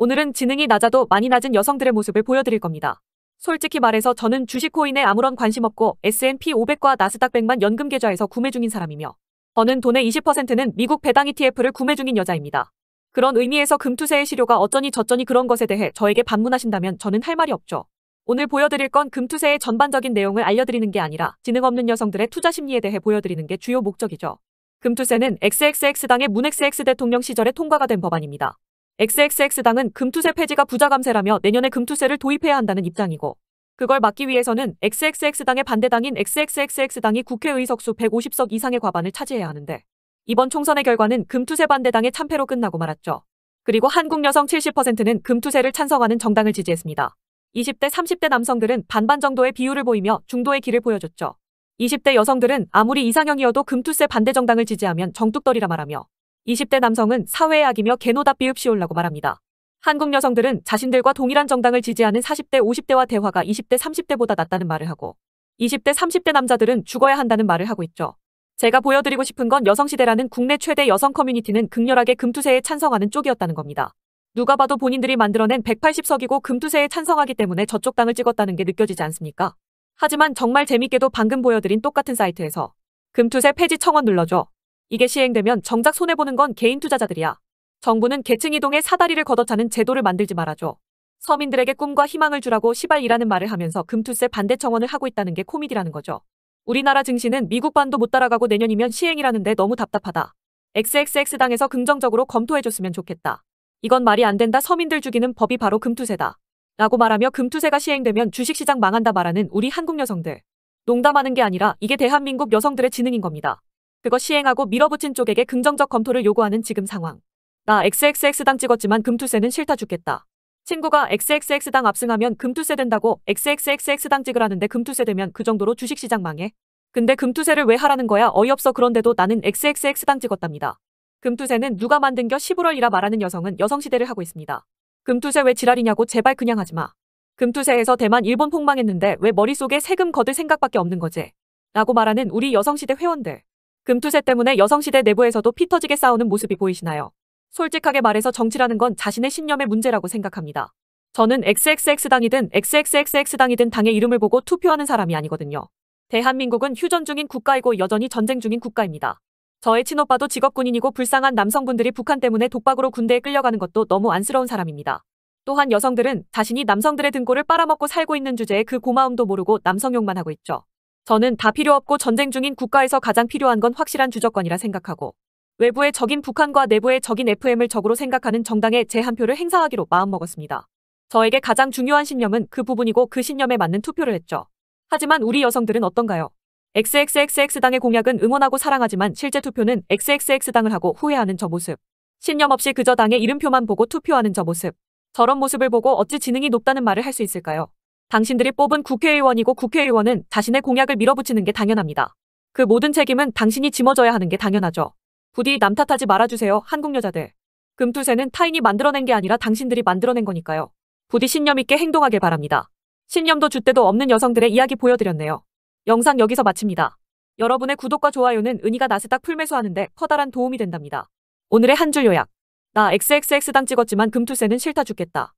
오늘은 지능이 낮아도 많이 낮은 여성들의 모습을 보여드릴 겁니다. 솔직히 말해서 저는 주식 코인에 아무런 관심 없고 S&P 500과 나스닥 100만 연금 계좌에서 구매 중인 사람이며 저는 돈의 20%는 미국 배당 ETF를 구매 중인 여자입니다. 그런 의미에서 금투세의 시료가 어쩌니 저쩌니 그런 것에 대해 저에게 반문하신다면 저는 할 말이 없죠. 오늘 보여드릴 건 금투세의 전반적인 내용을 알려드리는 게 아니라 지능 없는 여성들의 투자 심리에 대해 보여드리는 게 주요 목적이죠. 금투세는 XXX당의 문XX 대통령 시절에 통과가 된 법안입니다. XXX당은 금투세 폐지가 부자 감세라며 내년에 금투세를 도입해야 한다는 입장이고 그걸 막기 위해서는 XXX당의 반대당인 XXXX당이 국회의석수 150석 이상의 과반을 차지해야 하는데 이번 총선의 결과는 금투세 반대당의 참패로 끝나고 말았죠. 그리고 한국 여성 70%는 금투세를 찬성하는 정당을 지지했습니다. 20대 30대 남성들은 반반 정도의 비율을 보이며 중도의 길을 보여줬죠. 20대 여성들은 아무리 이상형이어도 금투세 반대 정당을 지지하면 정뚝떨이라 말하며 20대 남성은 사회의 악이며 개노답 비읍시올라고 말합니다. 한국 여성들은 자신들과 동일한 정당을 지지하는 40대 50대와 대화가 20대 30대보다 낫다는 말을 하고 20대 30대 남자들은 죽어야 한다는 말을 하고 있죠. 제가 보여드리고 싶은 건 여성시대라는 국내 최대 여성 커뮤니티는 극렬하게 금투세에 찬성하는 쪽이었다는 겁니다. 누가 봐도 본인들이 만들어낸 180석이고 금투세에 찬성하기 때문에 저쪽 땅을 찍었다는 게 느껴지지 않습니까? 하지만 정말 재밌게도 방금 보여드린 똑같은 사이트에서 금투세 폐지 청원 눌러줘. 이게 시행되면 정작 손해보는 건 개인 투자자들이야. 정부는 계층 이동의 사다리를 걷어차는 제도를 만들지 말아줘. 서민들에게 꿈과 희망을 주라고 시발이라는 말을 하면서 금투세 반대 청원을 하고 있다는 게 코미디라는 거죠. 우리나라 증시는 미국 반도 못 따라가고 내년이면 시행이라는데 너무 답답하다. XXX당에서 긍정적으로 검토해줬으면 좋겠다. 이건 말이 안 된다 서민들 죽이는 법이 바로 금투세다. 라고 말하며 금투세가 시행되면 주식시장 망한다 말하는 우리 한국 여성들. 농담하는 게 아니라 이게 대한민국 여성들의 지능인 겁니다. 그거 시행하고 밀어붙인 쪽에게 긍정적 검토를 요구하는 지금 상황. 나 XXX당 찍었지만 금투세는 싫다 죽겠다. 친구가 XXX당 압승하면 금투세 된다고 XXXX당 찍으라는데 금투세 되면 그 정도로 주식시장 망해. 근데 금투세를 왜 하라는 거야 어이없어 그런데도 나는 XXX당 찍었답니다. 금투세는 누가 만든 겨 11월이라 말하는 여성은 여성시대를 하고 있습니다. 금투세 왜 지랄이냐고 제발 그냥 하지마. 금투세에서 대만 일본 폭망했는데 왜 머릿속에 세금 거둘 생각밖에 없는 거지? 라고 말하는 우리 여성시대 회원들. 금투세 때문에 여성시대 내부에서도 피터지게 싸우는 모습이 보이시나요? 솔직하게 말해서 정치라는 건 자신의 신념의 문제라고 생각합니다. 저는 XXX당이든 XXXX당이든 당의 이름을 보고 투표하는 사람이 아니거든요. 대한민국은 휴전 중인 국가이고 여전히 전쟁 중인 국가입니다. 저의 친오빠도 직업군인이고 불쌍한 남성분들이 북한 때문에 독박으로 군대에 끌려가는 것도 너무 안쓰러운 사람입니다. 또한 여성들은 자신이 남성들의 등골을 빨아먹고 살고 있는 주제에 그 고마움도 모르고 남성욕만 하고 있죠. 저는 다 필요 없고 전쟁 중인 국가에서 가장 필요한 건 확실한 주적권이라 생각하고 외부의 적인 북한과 내부의 적인 FM을 적으로 생각하는 정당의제한 표를 행사하기로 마음먹었습니다. 저에게 가장 중요한 신념은 그 부분이고 그 신념에 맞는 투표를 했죠. 하지만 우리 여성들은 어떤가요? XXXX당의 공약은 응원하고 사랑하지만 실제 투표는 XXX당을 하고 후회하는 저 모습. 신념 없이 그저 당의 이름표만 보고 투표하는 저 모습. 저런 모습을 보고 어찌 지능이 높다는 말을 할 수 있을까요? 당신들이 뽑은 국회의원이고 국회의원은 자신의 공약을 밀어붙이는 게 당연합니다. 그 모든 책임은 당신이 짊어져야 하는 게 당연하죠. 부디 남 탓하지 말아주세요, 한국 여자들. 금투세는 타인이 만들어낸 게 아니라 당신들이 만들어낸 거니까요. 부디 신념 있게 행동하길 바랍니다. 신념도 줏대도 없는 여성들의 이야기 보여드렸네요. 영상 여기서 마칩니다. 여러분의 구독과 좋아요는 은희가 나스닥 풀매수하는데 커다란 도움이 된답니다. 오늘의 한 줄 요약. 나 XXX당 찍었지만 금투세는 싫다 죽겠다.